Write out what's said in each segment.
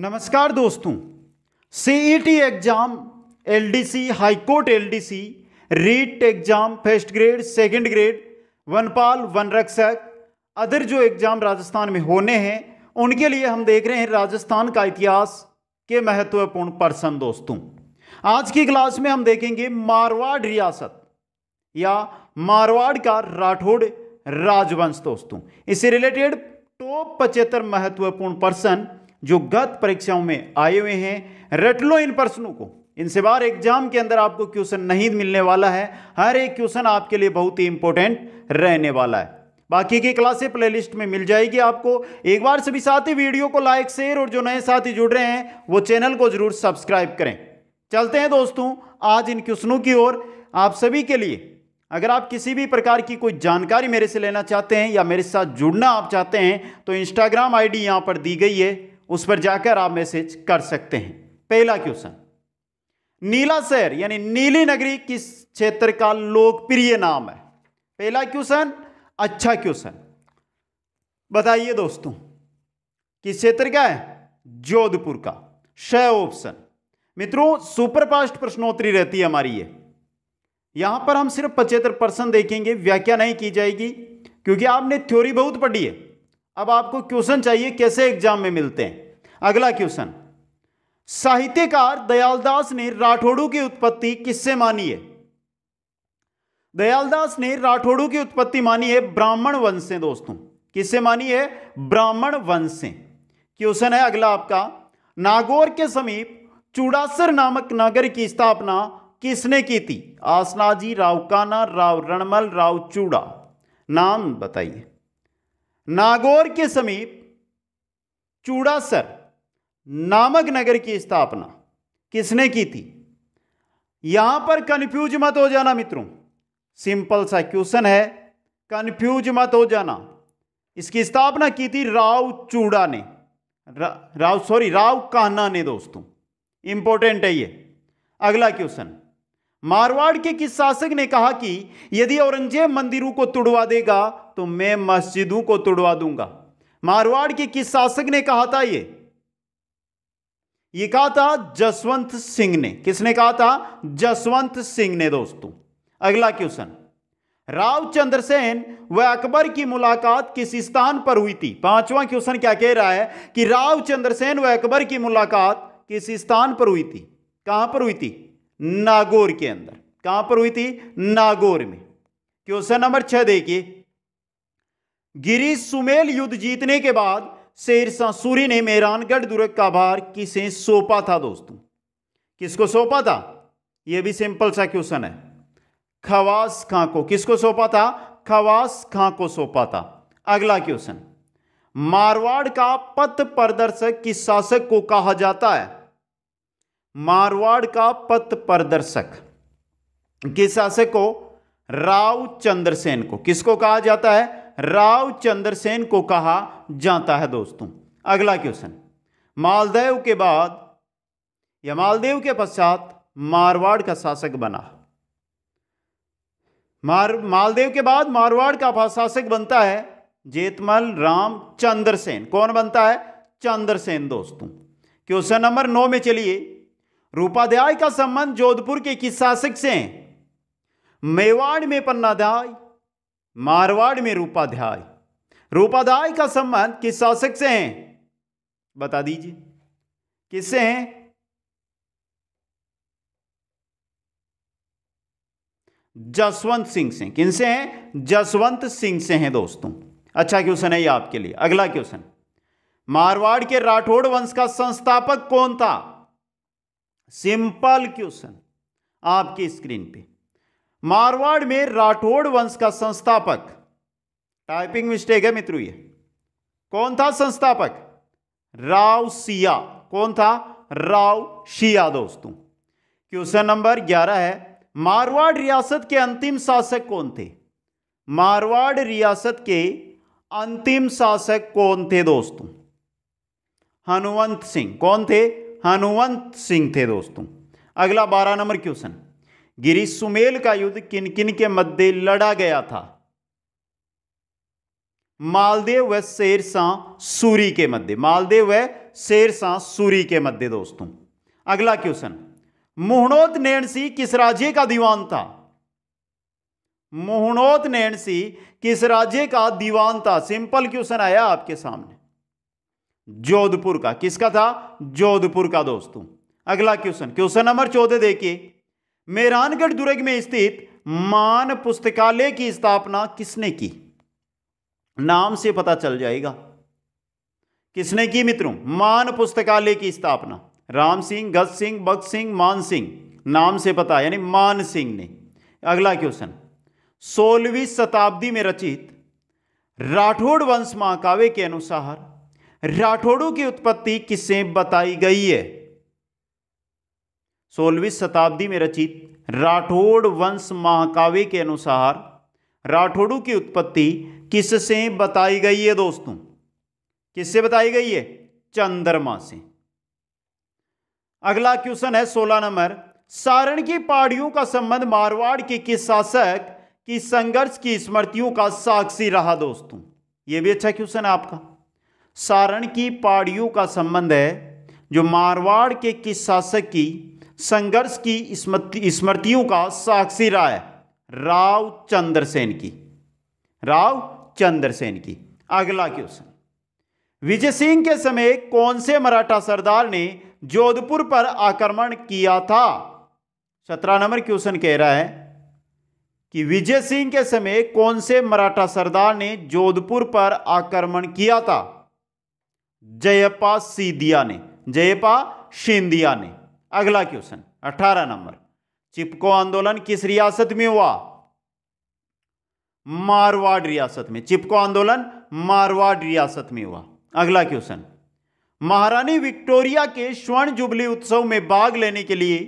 नमस्कार दोस्तों CET exam LDC high court LDC REET exam first grade second grade वनपाल वन रक्षक अदर जो एग्जाम राजस्थान में होने हैं उनके लिए हम देख रहे हैं राजस्थान का इतिहास के महत्वपूर्ण पर्सन दोस्तों आज की क्लास में हम देखेंगे मारवाड़ रियासत या मारवाड़ का राठौड़ राजवंश दोस्तों इससे रिलेटेड टॉप पचहत्तर महत्वपूर्ण पर्सन जो गत परीक्षाओं में आए हुए हैं रट लो इन प्रश्नों को इनसे बार एग्जाम के अंदर आपको क्वेश्चन नहीं मिलने वाला है हर एक क्वेश्चन आपके लिए बहुत ही इंपॉर्टेंट रहने वाला है बाकी की क्लासें प्लेलिस्ट में मिल जाएगी आपको एक बार सभी साथी वीडियो को लाइक शेयर और जो नए साथी जुड़ रहे हैं वो चैनल को जरूर सब्सक्राइब करें चलते हैं दोस्तों आज इन क्वेश्चनों की ओर आप सभी के लिए अगर आप किसी भी प्रकार की कोई जानकारी मेरे से लेना चाहते हैं या मेरे साथ जुड़ना आप चाहते हैं तो इंस्टाग्राम आईडी यहाँ पर दी गई है उस पर जाकर आप मैसेज कर सकते हैं पहला क्वेश्चन नीला शहर यानी नीली नगरी किस क्षेत्र का लोकप्रिय नाम है पहला क्वेश्चन अच्छा क्वेश्चन बताइए दोस्तों किस क्षेत्र का है जोधपुर का श ऑप्शन मित्रों सुपरफास्ट प्रश्नोत्तरी रहती है हमारी ये यहां पर हम सिर्फ पचहत्तर परसेंट देखेंगे व्याख्या नहीं की जाएगी क्योंकि आपने थ्योरी बहुत पढ़ी है अब आपको क्वेश्चन चाहिए कैसे एग्जाम में मिलते हैं अगला क्वेश्चन साहित्यकार दयालदास ने राठौड़ू की उत्पत्ति किससे मानी है दयालदास ने राठौड़ू की उत्पत्ति मानी है ब्राह्मण वंश से दोस्तों किससे मानी है ब्राह्मण वंश से क्वेश्चन है अगला आपका नागौर के समीप चूड़ासर नामक नगर की स्थापना किसने की थी आसनाजी राव काना राव रणमल राव चूड़ा नाम बताइए नागौर के समीप चूड़ासर नामक नगर की स्थापना किसने की थी यहां पर कन्फ्यूज मत हो जाना मित्रों सिंपल सा क्वेश्चन है कन्फ्यूज मत हो जाना इसकी स्थापना की थी राव चूड़ा ने रा, राव सॉरी राव कान्हा ने दोस्तों इंपॉर्टेंट है ये अगला क्वेश्चन मारवाड़ के किस शासक ने कहा कि यदि औरंगजेब मंदिरों को तुड़वा देगा तो मैं मस्जिदों को तोड़वा दूंगा मारवाड़ के किस शासक ने कहा था ये ये कहा था जसवंत सिंह ने किसने कहा था जसवंत सिंह ने दोस्तों अगला क्वेश्चन राव चंद्रसेन व अकबर की मुलाकात किस स्थान पर हुई थी पांचवा क्वेश्चन क्या कह रहा है कि राव चंद्रसेन व अकबर की मुलाकात किस स्थान पर हुई थी कहां पर हुई थी नागौर के अंदर कहां पर हुई थी नागौर में क्वेश्चन नंबर छह देखिए गिरी सुमेल युद्ध जीतने के बाद शेरशाह सूरी ने मेहरानगढ़ दुर्ग का भार किसे सौंपा था दोस्तों किसको सौंपा था यह भी सिंपल सा क्वेश्चन है खवास खां को किसको सौंपा था खवास खां को सौंपा था अगला क्वेश्चन मारवाड़ का पथ प्रदर्शक किस शासक को कहा जाता है मारवाड़ का पथ प्रदर्शक किस शासक को राव चंद्रसेन को किसको कहा जाता है राव चंद्रसेन को कहा जाता है दोस्तों अगला क्वेश्चन मालदेव के बाद या मालदेव के पश्चात मारवाड़ का शासक बना मार मालदेव के बाद मारवाड़ का शासक बनता है जेतमल राम चंद्रसेन कौन बनता है चंद्रसेन दोस्तों क्वेश्चन नंबर नौ में चलिए रूपाध्याय का संबंध जोधपुर के किस शासक से है मेवाड़ में पन्नाध्याय मारवाड़ में रूपाध्याय रूपाध्याय का संबंध किस शासक से है बता दीजिए किससे है जसवंत सिंह से किनसे हैं जसवंत सिंह से हैं दोस्तों अच्छा क्वेश्चन है ये आपके लिए अगला क्वेश्चन मारवाड़ के राठौड़ वंश का संस्थापक कौन था सिंपल क्वेश्चन आपकी स्क्रीन पे मारवाड़ में राठौड़ वंश का संस्थापक टाइपिंग मिस्टेक है मित्रों ये कौन था संस्थापक राव सिया कौन था राव शिया दोस्तों क्वेश्चन नंबर ग्यारह है मारवाड़ रियासत के अंतिम शासक कौन थे मारवाड़ रियासत के अंतिम शासक कौन थे दोस्तों हनुवंत सिंह कौन थे हनुवंत सिंह थे दोस्तों अगला बारह नंबर क्वेश्चन गिरी सुमेल का युद्ध किन किन के मध्य लड़ा गया था मालदेव व शेरसा सूरी के मध्य मालदेव व शेरसा सूरी के मध्य दोस्तों अगला क्वेश्चन मोहनोत नैणसी किस राज्य का दीवान था मोहनोत नैणसी किस राज्य का दीवान था सिंपल क्वेश्चन आया आपके सामने जोधपुर का किसका था जोधपुर का दोस्तों अगला क्वेश्चन क्वेश्चन नंबर चौदह देखिए मेहरानगढ़ दुर्ग में स्थित मान पुस्तकालय की स्थापना किसने की नाम से पता चल जाएगा किसने की मित्रों मान पुस्तकालय की स्थापना राम सिंह गज सिंह भगत सिंह मान सिंह नाम से पता यानी मान सिंह ने अगला क्वेश्चन सोलहवीं शताब्दी में रचित राठौड़ वंश महाकाव्य के अनुसार राठौड़ों की उत्पत्ति किससे बताई गई है सोलहवीं शताब्दी में रचित राठौड़ वंश महाकाव्य के अनुसार राठौड़ों की उत्पत्ति किससे बताई गई है दोस्तों किससे बताई गई है चंद्रमा से अगला क्वेश्चन है सोलह नंबर सारण की पहाड़ियों का संबंध मारवाड़ के किस शासक की संघर्ष की स्मृतियों का साक्षी रहा दोस्तों यह भी अच्छा क्वेश्चन है आपका सारण की पहाड़ियों का संबंध है जो मारवाड़ के किस शासक की संघर्ष की स्मृतियों का साक्षी रहा है राव चंद्रसेन की राव चंद्रसेन की अगला क्वेश्चन विजय सिंह के समय कौन से मराठा सरदार ने जोधपुर पर आक्रमण किया था सत्रह नंबर क्वेश्चन कह रहा है कि विजय सिंह के समय कौन से मराठा सरदार ने जोधपुर पर आक्रमण किया था जयपा सीधिया ने जयपा सिंधिया ने अगला क्वेश्चन अठारह नंबर चिपको आंदोलन किस रियासत में हुआ मारवाड़ रियासत में चिपको आंदोलन मारवाड़ रियासत में हुआ अगला क्वेश्चन महारानी विक्टोरिया के स्वर्ण जुबली उत्सव में भाग लेने के लिए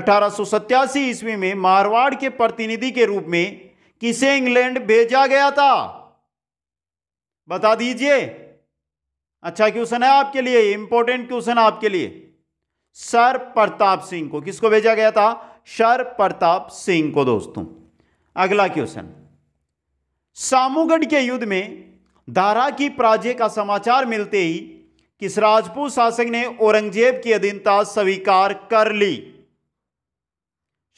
अठारह ईस्वी में मारवाड़ के प्रतिनिधि के रूप में किसे इंग्लैंड भेजा गया था बता दीजिए अच्छा क्वेश्चन है आपके लिए इंपॉर्टेंट क्वेश्चन आपके लिए सर प्रताप सिंह को किसको भेजा गया था सर प्रताप सिंह को दोस्तों अगला क्वेश्चन सामूगढ़ के युद्ध में धारा की पराजय का समाचार मिलते ही किस राजपूत शासक ने औरंगजेब की अधीनता स्वीकार कर ली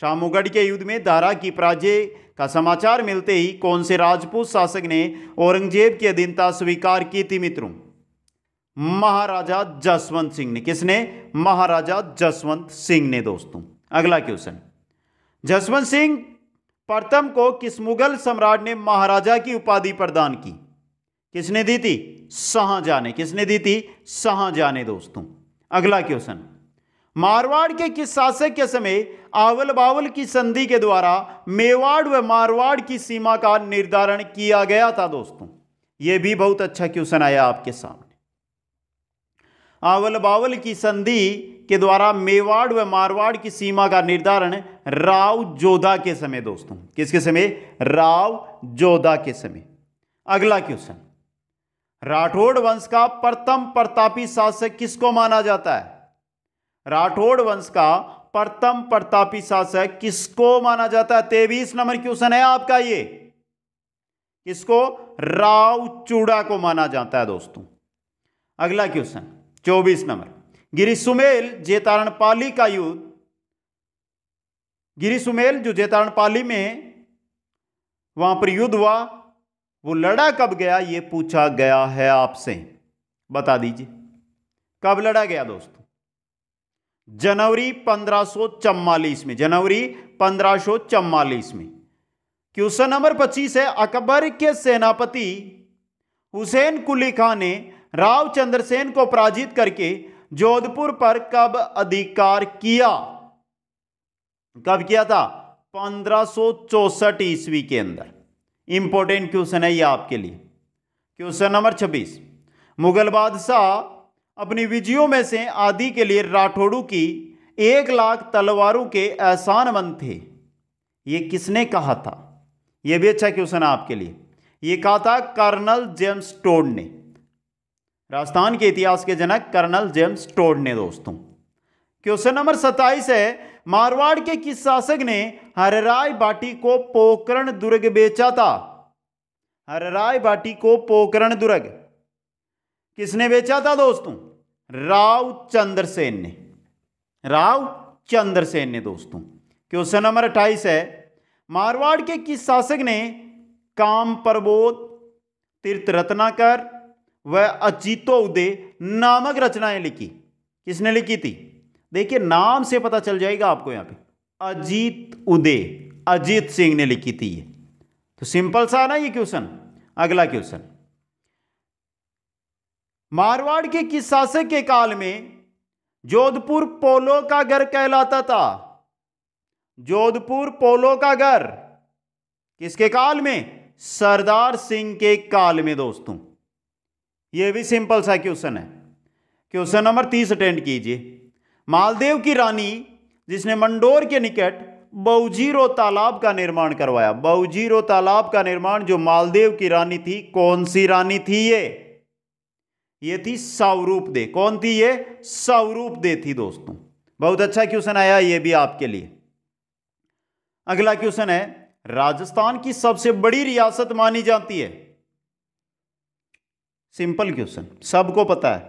शामूगढ़ के युद्ध में धारा की पराजय का समाचार मिलते ही कौन से राजपूत शासक ने औरंगजेब की अधीनता स्वीकार की थी मित्रों महाराजा जसवंत सिंह ने किसने महाराजा जसवंत सिंह ने दोस्तों अगला क्वेश्चन जसवंत सिंह प्रथम को किस मुगल सम्राट ने महाराजा की उपाधि प्रदान की किसने दी थी सहा ने किसने दी थी शाहजहां ने दोस्तों अगला क्वेश्चन मारवाड़ के किस शासक के समय आवल बावल की संधि के द्वारा मेवाड़ व मारवाड़ की सीमा का निर्धारण किया गया था दोस्तों यह भी बहुत अच्छा क्वेश्चन आया आपके सामने आवल बावल की संधि के द्वारा मेवाड़ व मारवाड़ की सीमा का निर्धारण राव जोधा के समय दोस्तों किसके समय राव जोधा के समय अगला क्वेश्चन राठौड़ वंश का प्रथम प्रतापी शासक किसको माना जाता है राठौड़ वंश का प्रथम प्रतापी शासक किसको माना जाता है तेवीस नंबर क्वेश्चन है आपका ये किसको राव चूड़ा को माना जाता है दोस्तों अगला क्वेश्चन चौबीस नंबर गिरी सुमेल जेतारण पाली का युद्ध गिरी सुमेल जो जेतारण पाली में वहां पर युद्ध हुआ वो लड़ा कब गया ये पूछा गया है आपसे बता दीजिए कब लड़ा गया दोस्तों जनवरी पंद्रह में जनवरी पंद्रह में क्वेश्चन नंबर 25 है अकबर के सेनापति हुसैन कुली खान ने राव चंद्रसेन को पराजित करके जोधपुर पर कब अधिकार किया कब किया था पंद्रह ईस्वी के अंदर इंपॉर्टेंट क्वेश्चन है ये आपके लिए क्वेश्चन नंबर 26 मुगल बादशाह अपनी विजयों में से आदि के लिए राठौड़ू की एक लाख तलवारों के एहसान मंद थे ये किसने कहा था यह भी अच्छा क्वेश्चन है आपके लिए यह कहा था कर्नल जेम्स टोड ने राजस्थान के इतिहास के जनक कर्नल जेम्स टोड ने दोस्तों क्वेश्चन नंबर सत्ताईस है मारवाड़ के किस शासक ने हरराय बाटी को पोकरण दुर्ग बेचा था हरराय बाटी को पोकरण दुर्ग किसने बेचा था दोस्तों राव चंद्रसेन ने राव चंद्रसेन ने दोस्तों क्वेश्चन नंबर अट्ठाईस है मारवाड़ के किस शासक ने काम प्रबोध तीर्थ रत्नाकर व उदय नामक रचनाएं लिखी किसने लिखी थी देखिए नाम से पता चल जाएगा आपको यहाँ पे अजीत उदय अजीत सिंह ने लिखी थी ये तो सिंपल सा ना ये क्वेश्चन अगला क्वेश्चन मारवाड़ के किस शासक के काल में जोधपुर पोलो का घर कहलाता था जोधपुर पोलो का घर किसके काल में सरदार सिंह के काल में दोस्तों ये भी सिंपल सा क्वेश्चन है क्वेश्चन नंबर तीस अटेंड कीजिए मालदेव की रानी जिसने मंडोर के निकट बहुजीरो तालाब का निर्माण करवाया बहुजीरो तालाब का निर्माण जो मालदेव की रानी थी कौन सी रानी थी ये ये थी स्वरूप दे कौन थी ये स्वरूप दे थी दोस्तों बहुत अच्छा क्वेश्चन आया ये भी आपके लिए अगला क्वेश्चन है राजस्थान की सबसे बड़ी रियासत मानी जाती है सिंपल क्वेश्चन सबको पता है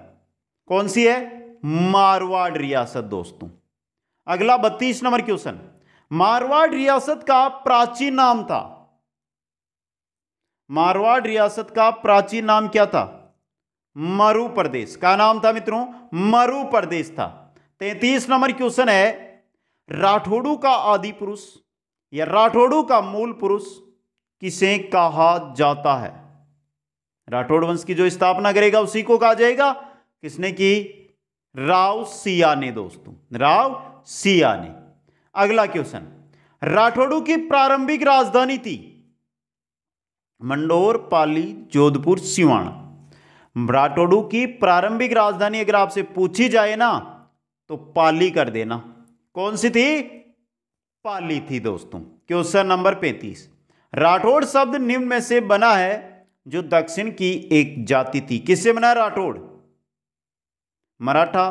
कौन सी है मारवाड़ रियासत दोस्तों अगला बत्तीस नंबर क्वेश्चन मारवाड़ रियासत का प्राचीन नाम था मारवाड़ रियासत का प्राचीन नाम क्या था मरु प्रदेश का नाम था मित्रों मरु प्रदेश था तैतीस नंबर क्वेश्चन है राठौड़ू का आदि पुरुष या राठौड़ू का मूल पुरुष किसे कहा जाता है राठौड़ वंश की जो स्थापना करेगा उसी को कहा जाएगा किसने की राव सिया ने दोस्तों राव सिया ने अगला क्वेश्चन राठौड़ों की प्रारंभिक राजधानी थी मंडोर पाली जोधपुर सिवाना राठौड़ों की प्रारंभिक राजधानी अगर आपसे पूछी जाए ना तो पाली कर देना कौन सी थी पाली थी दोस्तों क्वेश्चन नंबर पैंतीस राठौड़ शब्द निम्न में से बना है जो दक्षिण की एक जाति थी किससे बना राठौड़ मराठा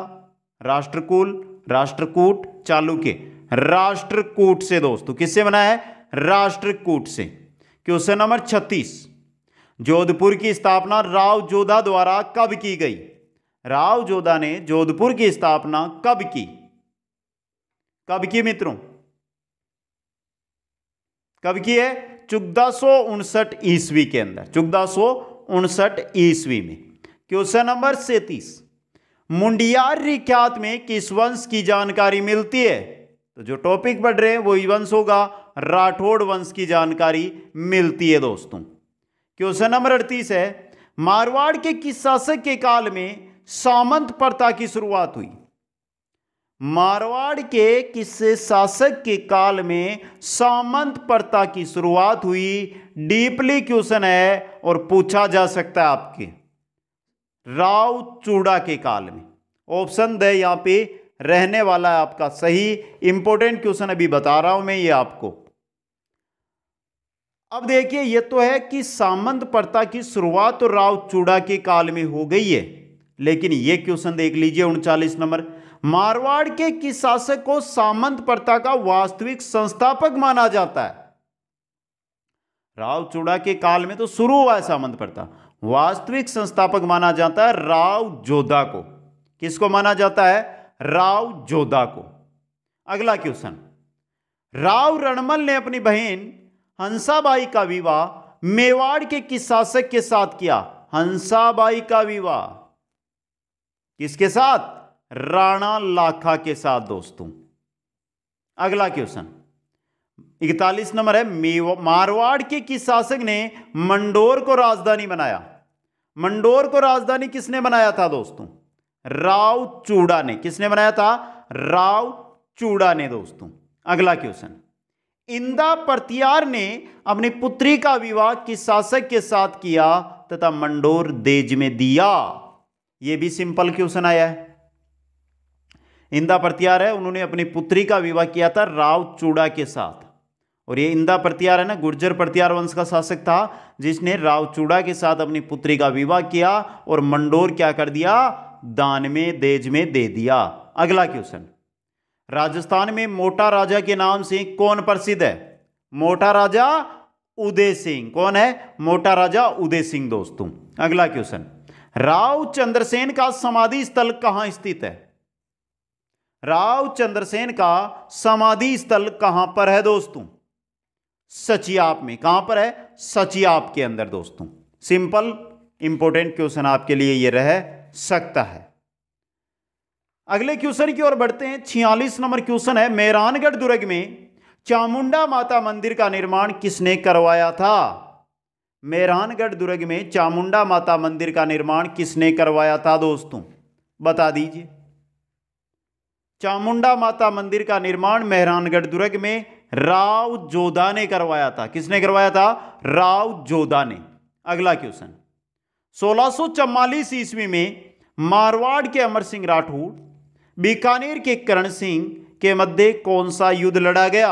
राष्ट्रकुल राष्ट्रकूट के राष्ट्रकूट से दोस्तों किससे बना है राष्ट्रकूट से क्वेश्चन नंबर छत्तीस जोधपुर की स्थापना राव जोधा द्वारा कब की गई राव जोधा ने जोधपुर की स्थापना कब की कब की मित्रों कब की है चौदह ईस्वी के अंदर चौदह ईस्वी में क्वेश्चन नंबर सैतीस मुंडियार रिख्यात में किस वंश की जानकारी मिलती है तो जो टॉपिक पढ़ रहे हैं वही वंश होगा राठौड़ वंश की जानकारी मिलती है दोस्तों क्वेश्चन नंबर अड़तीस है मारवाड़ के किस शासक के काल में सामंत प्रथा की शुरुआत हुई मारवाड़ के किस शासक के काल में सामंत प्रथा की शुरुआत हुई डीपली क्वेश्चन है और पूछा जा सकता है आपके राव चूड़ा के काल में ऑप्शन दे यहाँ पे रहने वाला है आपका सही इंपॉर्टेंट क्वेश्चन अभी बता रहा हूं मैं ये आपको अब देखिए ये तो है कि सामंत प्रथा की शुरुआत तो राव चूड़ा के काल में हो गई है लेकिन ये क्वेश्चन देख लीजिए उनचालीस नंबर मारवाड़ के किस शासक को सामंत प्रथा का वास्तविक संस्थापक माना जाता है राव चूड़ा के काल में तो शुरू हुआ है सामंत प्रथा वास्तविक संस्थापक माना जाता है राव जोधा को किसको माना जाता है राव जोधा को अगला क्वेश्चन राव रणमल ने अपनी बहन हंसाबाई का विवाह मेवाड़ के किस शासक के साथ किया हंसाबाई का विवाह किसके साथ राणा लाखा के साथ दोस्तों अगला क्वेश्चन इकतालीस नंबर है मारवाड़ के किस शासक ने मंडोर को राजधानी बनाया मंडोर को राजधानी किसने बनाया था दोस्तों राव चूड़ा ने किसने बनाया था राव चूड़ा ने दोस्तों अगला क्वेश्चन इंदा प्रतियार ने अपनी पुत्री का विवाह किस शासक के साथ किया तथा मंडोर देज में दिया यह भी सिंपल क्वेश्चन आया है इंदा प्रत्यार है उन्होंने अपनी पुत्री का विवाह किया था राव चूड़ा के साथ और ये इंदा प्रत्यार है ना गुर्जर प्रत्यार वंश का शासक था जिसने राव चूड़ा के साथ अपनी पुत्री का विवाह किया और मंडोर क्या कर दिया दान में देज में दे दिया अगला क्वेश्चन राजस्थान में मोटा राजा के नाम से कौन प्रसिद्ध है मोटा राजा उदय सिंह कौन है मोटा राजा उदय सिंह दोस्तों अगला क्वेश्चन राव चंद्रसेन का समाधि स्थल कहाँ स्थित है राव चंद्रसेन का समाधि स्थल कहां पर है दोस्तों सचियाप में कहां पर है सचियाप के अंदर दोस्तों सिंपल इंपॉर्टेंट क्वेश्चन आपके लिए यह रह सकता है अगले क्वेश्चन की ओर बढ़ते हैं छियालीस नंबर क्वेश्चन है मेहरानगढ़ दुर्ग में चामुंडा माता मंदिर का निर्माण किसने करवाया था मेहरानगढ़ दुर्ग में चामुंडा माता मंदिर का निर्माण किसने करवाया था दोस्तों बता दीजिए चामुंडा माता मंदिर का निर्माण मेहरानगढ़ दुर्ग में राव जोधा ने करवाया था किसने करवाया था राव जोधा ने अगला क्वेश्चन 1644 ईस्वी में मारवाड़ के अमर सिंह राठौड़ बीकानेर के करण सिंह के मध्य कौन सा युद्ध लड़ा गया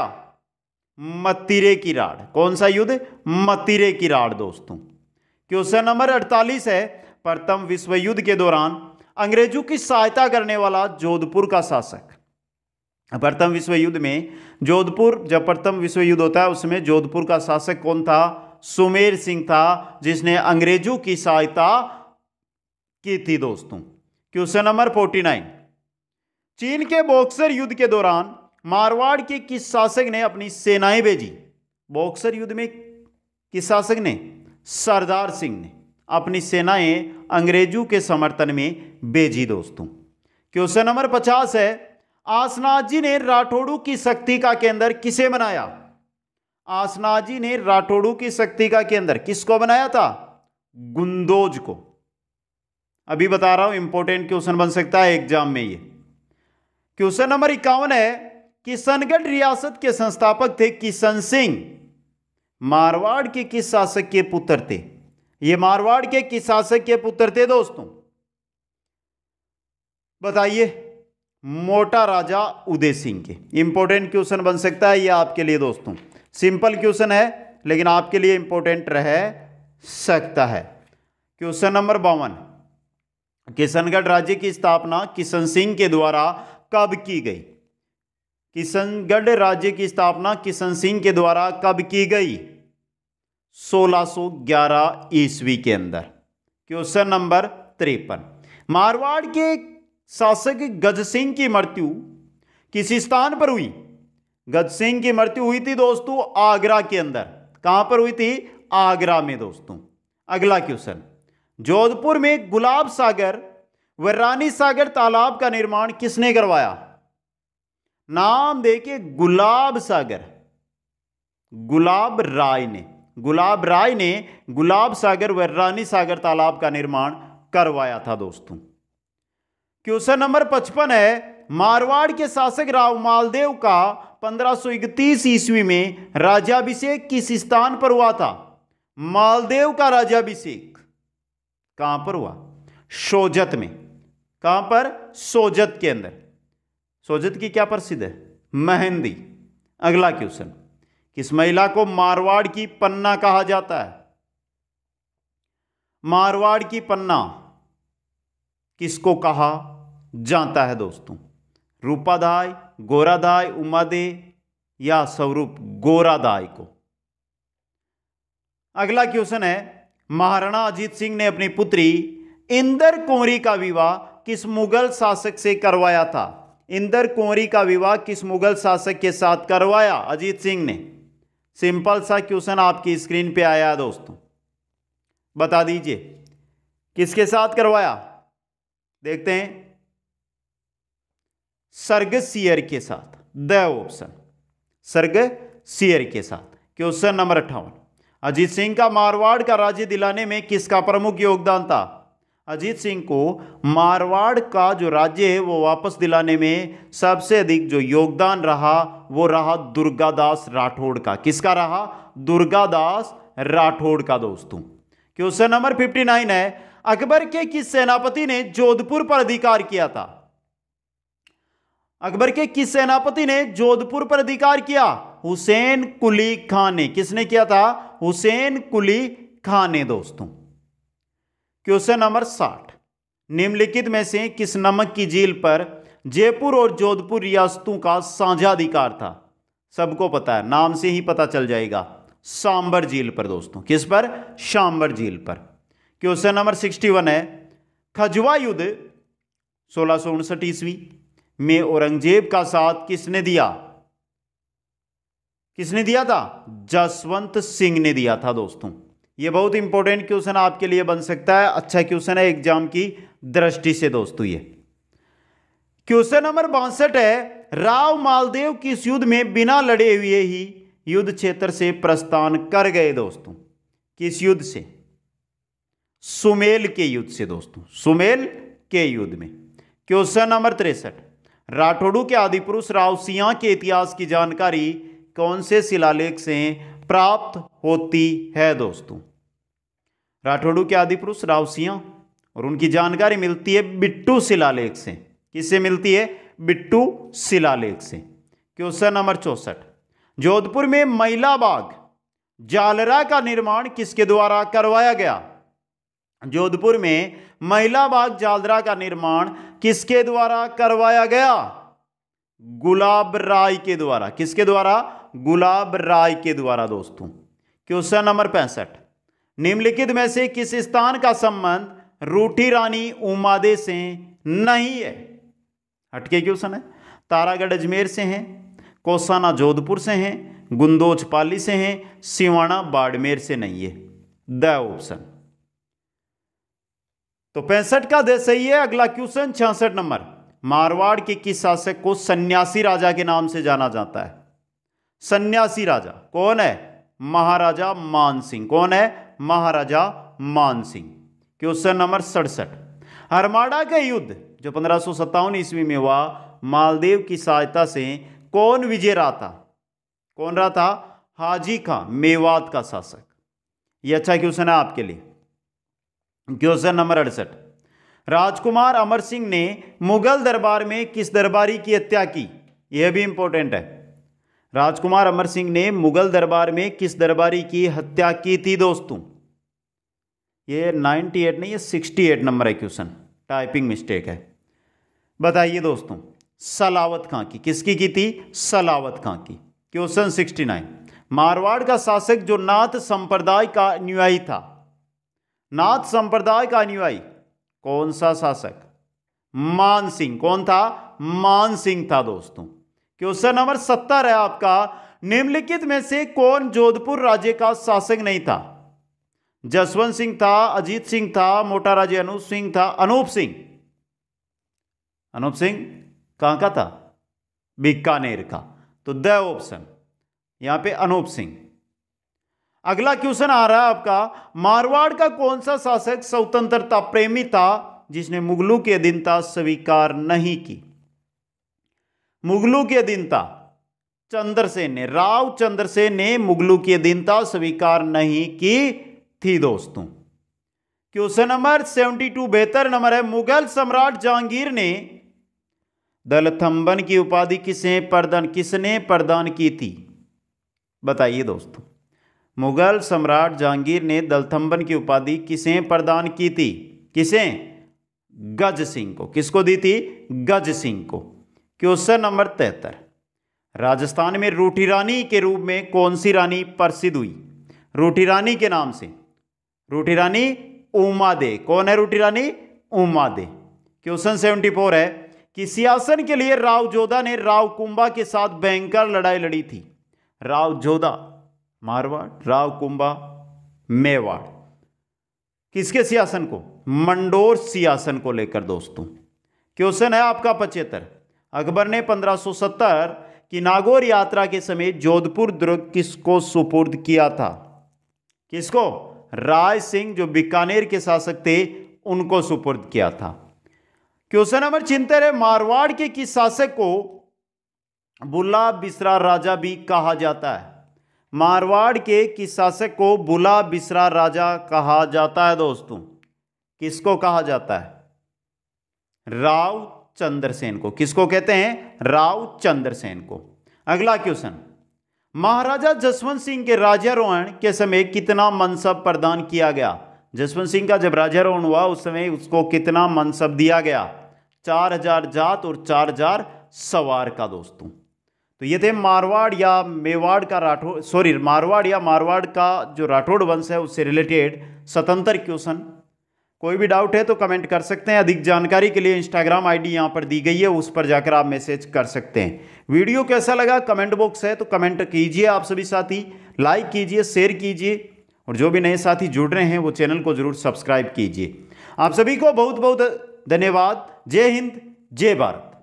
मतीरे की राड कौन सा युद्ध मतीरे की राड दोस्तों क्वेश्चन नंबर 48 है प्रथम विश्व युद्ध के दौरान अंग्रेजों की सहायता करने वाला जोधपुर का शासक प्रथम विश्व युद्ध में जोधपुर जब प्रथम विश्व युद्ध होता है उसमें जोधपुर का शासक कौन था सुमेर सिंह था जिसने अंग्रेजों की सहायता की थी दोस्तों क्वेश्चन नंबर फोर्टी नाइन चीन के बॉक्सर युद्ध के दौरान मारवाड़ के किस शासक ने अपनी सेनाएं भेजी बॉक्सर युद्ध में किस शासक ने सरदार सिंह ने अपनी सेनाएं अंग्रेजों के समर्थन में भेजी दोस्तों क्वेश्चन नंबर पचास है आसनाथ जी ने राठौड़ू की शक्ति का केंद्र किसे बनाया आसनाथ जी ने राठौड़ू की शक्ति का केंद्र किसको बनाया था गुंदोज को अभी बता रहा हूं इंपॉर्टेंट क्वेश्चन बन सकता है एग्जाम में ये क्वेश्चन नंबर इक्यावन है किशनगढ़ रियासत के संस्थापक थे किशन सिंह मारवाड़ के किस शासक के पुत्र थे ये मारवाड़ के किस शासक के पुत्र थे दोस्तों बताइए मोटा राजा उदय सिंह के इंपॉर्टेंट क्वेश्चन बन सकता है ये आपके लिए दोस्तों सिंपल क्वेश्चन है लेकिन आपके लिए इंपॉर्टेंट रह सकता है क्वेश्चन नंबर बावन किशनगढ़ राज्य की स्थापना किशन सिंह के द्वारा कब की गई किशनगढ़ राज्य की स्थापना किशन सिंह के द्वारा कब की गई 1611 ईस्वी के अंदर क्वेश्चन नंबर तिरपन मारवाड़ के शासक गज सिंह की मृत्यु किस स्थान पर हुई गज सिंह की मृत्यु हुई थी दोस्तों आगरा के अंदर कहां पर हुई थी आगरा में दोस्तों अगला क्वेश्चन जोधपुर में गुलाब सागर व रानी सागर तालाब का निर्माण किसने करवाया नाम देखे गुलाब सागर गुलाब राय ने गुलाब राय ने गुलाब सागर व रानी सागर तालाब का निर्माण करवाया था दोस्तों क्वेश्चन नंबर पचपन है मारवाड़ के शासक राव मालदेव का 1531 ईस्वी में राजाभिषेक किस स्थान पर हुआ था मालदेव का राजाभिषेक कहां पर हुआ सोजत में कहां पर सोजत के अंदर सोजत की क्या प्रसिद्ध है मेहंदी अगला क्वेश्चन किस महिला को मारवाड़ की पन्ना कहा जाता है मारवाड़ की पन्ना किसको कहा जाता है दोस्तों रूपाधाय गोराधाय उमादे या स्वरूप गोराधाय को अगला क्वेश्चन है महाराणा अजीत सिंह ने अपनी पुत्री इंदर कुंवरी का विवाह किस मुगल शासक से करवाया था इंदर कुंवरी का विवाह किस मुगल शासक के साथ करवाया अजीत सिंह ने सिंपल सा क्वेश्चन आपकी स्क्रीन पे आया है दोस्तों बता दीजिए किसके साथ करवाया देखते हैं सर्ग सियर के साथ द ऑप्शन सर्ग सियर के साथ क्वेश्चन नंबर अट्ठावन अजीत सिंह का मारवाड़ का राज्य दिलाने में किसका प्रमुख योगदान था अजीत सिंह को मारवाड़ का जो राज्य है वो वापस दिलाने में सबसे अधिक जो योगदान रहा वो रहा दुर्गादास राठौड़ का किसका रहा दुर्गादास राठौड़ का दोस्तों क्वेश्चन नंबर 59 है अकबर के किस सेनापति ने जोधपुर पर अधिकार किया था अकबर के किस सेनापति ने जोधपुर पर अधिकार किया हुसैन कुली खान ने किसने किया था हुसैन कुली खान ने दोस्तों क्वेश्चन नंबर साठ निम्नलिखित में से किस नमक की झील पर जयपुर और जोधपुर रियासतों का साझा अधिकार था सबको पता है नाम से ही पता चल जाएगा सांबर झील पर दोस्तों किस पर सांबर झील पर क्वेश्चन नंबर सिक्सटी वन है खजवा युद्ध सोलह सौ उनसठ ईस्वी में औरंगजेब का साथ किसने दिया किसने दिया था जसवंत सिंह ने दिया था दोस्तों ये बहुत इंपॉर्टेंट क्वेश्चन आपके लिए बन सकता है अच्छा क्वेश्चन है एग्जाम की दृष्टि से दोस्तों ये क्वेश्चन नंबर बासठ है राव मालदेव किस युद्ध में बिना लड़े हुए ही युद्ध क्षेत्र से प्रस्थान कर गए दोस्तों किस युद्ध से सुमेल के युद्ध से दोस्तों सुमेल के युद्ध में क्वेश्चन नंबर तिरसठ राठौड़ू के आदिपुरुष राव सिया के इतिहास की जानकारी कौन से शिलालेख से प्राप्त होती है दोस्तों राठौड़ू के आदि पुरुष रावसिया और उनकी जानकारी मिलती है बिट्टू शिलालेख से किससे मिलती है बिट्टू शिलालेख से क्वेश्चन नंबर चौसठ जोधपुर में महिला बाग जालरा का निर्माण किसके द्वारा करवाया गया जोधपुर में महिला बाग जालरा का निर्माण किसके द्वारा करवाया गया गुलाब राय के द्वारा किसके द्वारा गुलाब राय के द्वारा दोस्तों क्वेश्चन नंबर पैंसठ निम्नलिखित में से किस स्थान का संबंध रूठी रानी उमादे से नहीं है हटके क्वेश्चन है तारागढ़ अजमेर से हैं कोसाना जोधपुर से हैं गुंदोज पाली से हैं सिवाना बाड़मेर से नहीं है द ऑप्शन तो पैंसठ का दे सही है अगला क्वेश्चन छियासठ नंबर मारवाड़ के किस शासक को सन्यासी राजा के नाम से जाना जाता है सन्यासी राजा कौन है महाराजा मान सिंह कौन है महाराजा मान सिंह क्वेश्चन नंबर सड़सठ हरमाड़ा का युद्ध जो पंद्रह ईस्वी में हुआ मालदेव की सहायता से कौन विजय रहा था कौन रहा था हाजी खां मेवात का शासक यह अच्छा क्वेश्चन है आपके लिए क्वेश्चन नंबर अड़सठ राजकुमार अमर सिंह ने मुगल दरबार में किस दरबारी की हत्या की यह भी इंपॉर्टेंट है राजकुमार अमर सिंह ने मुगल दरबार में किस दरबारी की हत्या की थी दोस्तों ये 98 नहीं ये 68 नंबर है क्वेश्चन टाइपिंग मिस्टेक है बताइए दोस्तों सलावत खां की किसकी की थी सलावत खां की क्वेश्चन 69 मारवाड़ का शासक जो नाथ संप्रदाय का अनुयायी था नाथ संप्रदाय का अनुयायी कौन सा शासक मान सिंह कौन था मान सिंह था दोस्तों क्वेश्चन नंबर सत्तर है आपका निम्नलिखित में से कौन जोधपुर राज्य का शासक नहीं था जसवंत सिंह था अजीत सिंह था मोटा राजे अनूप सिंह था अनूप सिंह अनूप सिंह कहां का था बीकानेर का तो द ऑप्शन यहां पे अनूप सिंह अगला क्वेश्चन आ रहा है आपका मारवाड़ का कौन सा शासक स्वतंत्रता प्रेमी था जिसने मुगलों की अधीनता स्वीकार नहीं की मुगलों की अधीनता चंद्रसेन ने राव चंद्रसेन ने मुगलों की अधीनता स्वीकार नहीं की थी दोस्तों क्वेश्चन नंबर सेवेंटी टू बेहतर नंबर है मुगल सम्राट जहांगीर ने दलथम्बन की उपाधि किसे प्रदान किसने प्रदान की थी बताइए दोस्तों मुगल सम्राट जहांगीर ने दलथम्बन की उपाधि किसे प्रदान की थी किसे गज सिंह को किसको दी थी गज सिंह को क्वेश्चन नंबर तिहत्तर राजस्थान में रोटी रानी के रूप में कौन सी रानी प्रसिद्ध हुई रोटी रानी के नाम से रोटी रानी उमा दे कौन है Ruthi Rani Uma De question seventy four है कि सियासन के लिए राव जोधा ने राव कुंभा के साथ भयंकर लड़ाई लड़ी थी राव जोधा मारवाड़ राव कुंभा मेवाड़ किसके सियासन को मंडोर सियासन को लेकर दोस्तों क्वेश्चन है आपका पचहत्तर अकबर ने 1570 की नागौर यात्रा के समय जोधपुर दुर्ग किसको सुपुर्द किया था किसको राय सिंह जो बीकानेर के शासक थे उनको सुपुर्द किया था क्वेश्चन नंबर चिंतन है मारवाड़ के किस शासक को बुला बिसरा राजा भी कहा जाता है मारवाड़ के किस शासक को बुला बिसरा राजा कहा जाता है दोस्तों किसको कहा जाता है राव चंद्रसेन को किसको कहते हैं राव चंद्रसेन को अगला क्वेश्चन महाराजा जसवंत सिंह के राजारोहण के समय कितना मनसब प्रदान किया गया जसवंत सिंह का जब राजारोहण हुआ उस समय उसको कितना मनसब दिया गया चार हजार जात और चार हजार सवार का दोस्तों तो ये थे मारवाड़ या मेवाड़ का राठौड़ सॉरी मारवाड़ या मारवाड़ का जो राठौड़ वंश है उससे रिलेटेड स्वतंत्र क्वेश्चन कोई भी डाउट है तो कमेंट कर सकते हैं अधिक जानकारी के लिए इंस्टाग्राम आईडी यहां पर दी गई है उस पर जाकर आप मैसेज कर सकते हैं वीडियो कैसा लगा कमेंट बॉक्स है तो कमेंट कीजिए आप सभी साथी लाइक कीजिए शेयर कीजिए और जो भी नए साथी जुड़ रहे हैं वो चैनल को जरूर सब्सक्राइब कीजिए आप सभी को बहुत बहुत धन्यवाद जय हिंद जय भारत